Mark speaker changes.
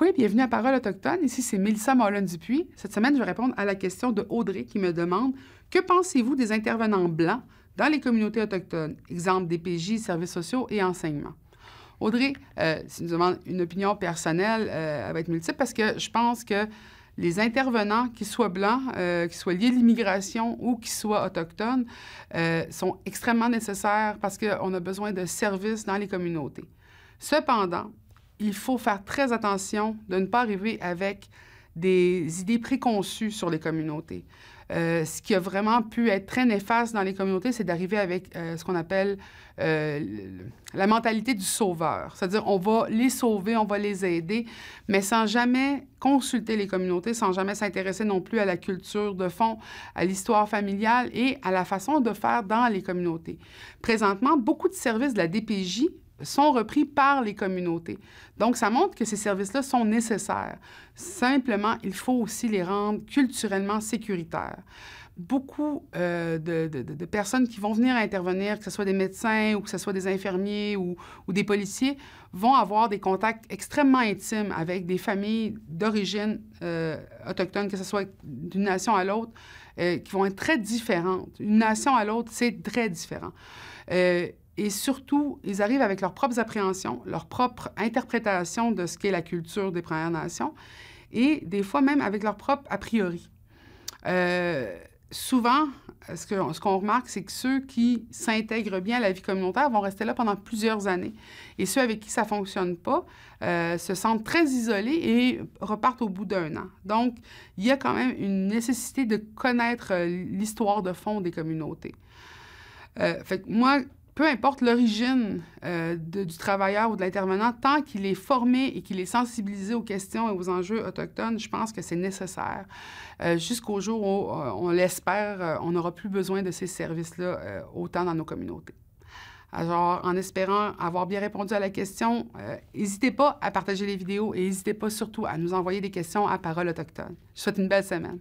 Speaker 1: Oui, bienvenue à Parole Autochtone. Ici, c'est Mélissa mollen dupuis Cette semaine, je vais répondre à la question de Audrey qui me demande Que pensez-vous des intervenants blancs dans les communautés autochtones Exemple DPJ, services sociaux et enseignement. Audrey, si euh, nous demande une opinion personnelle, euh, elle va être multiple parce que je pense que les intervenants, qu'ils soient blancs, qui euh, qu'ils soient liés à l'immigration ou qu'ils soient autochtones, sont extrêmement nécessaires parce qu'on a besoin de services dans les communautés. Cependant, il faut faire très attention de ne pas arriver avec des idées préconçues sur les communautés. Euh, ce qui a vraiment pu être très néfaste dans les communautés, c'est d'arriver avec euh, ce qu'on appelle euh, la mentalité du sauveur. C'est-à-dire, on va les sauver, on va les aider, mais sans jamais consulter les communautés, sans jamais s'intéresser non plus à la culture de fond, à l'histoire familiale et à la façon de faire dans les communautés. Présentement, beaucoup de services de la DPJ sont repris par les communautés. Donc, ça montre que ces services-là sont nécessaires. Simplement, il faut aussi les rendre culturellement sécuritaires. Beaucoup euh, de, personnes qui vont venir intervenir, que ce soit des médecins ou que ce soit des infirmiers ou, des policiers, vont avoir des contacts extrêmement intimes avec des familles d'origine euh, autochtone, que ce soit d'une nation à l'autre, euh, qui vont être très différentes. Une nation à l'autre, c'est très différent. Et surtout, ils arrivent avec leurs propres appréhensions, leur propre interprétation de ce qu'est la culture des Premières Nations, et des fois même avec leur propre a priori. Euh, souvent, ce qu'on remarque, c'est que ceux qui s'intègrent bien à la vie communautaire vont rester là pendant plusieurs années. Et ceux avec qui ça ne fonctionne pas euh, se sentent très isolés et repartent au bout d'un an. Donc, il y a quand même une nécessité de connaître euh, l'histoire de fond des communautés. fait que moi, peu importe l'origine euh, du travailleur ou de l'intervenant, tant qu'il est formé et qu'il est sensibilisé aux questions et aux enjeux autochtones, je pense que c'est nécessaire. Euh, jusqu'au jour où, euh, on l'espère, on n'aura plus besoin de ces services-là autant dans nos communautés. Alors, en espérant avoir bien répondu à la question, n'hésitez pas à partager les vidéos et n'hésitez pas surtout à nous envoyer des questions à Parole Autochtone. Je souhaite une belle semaine.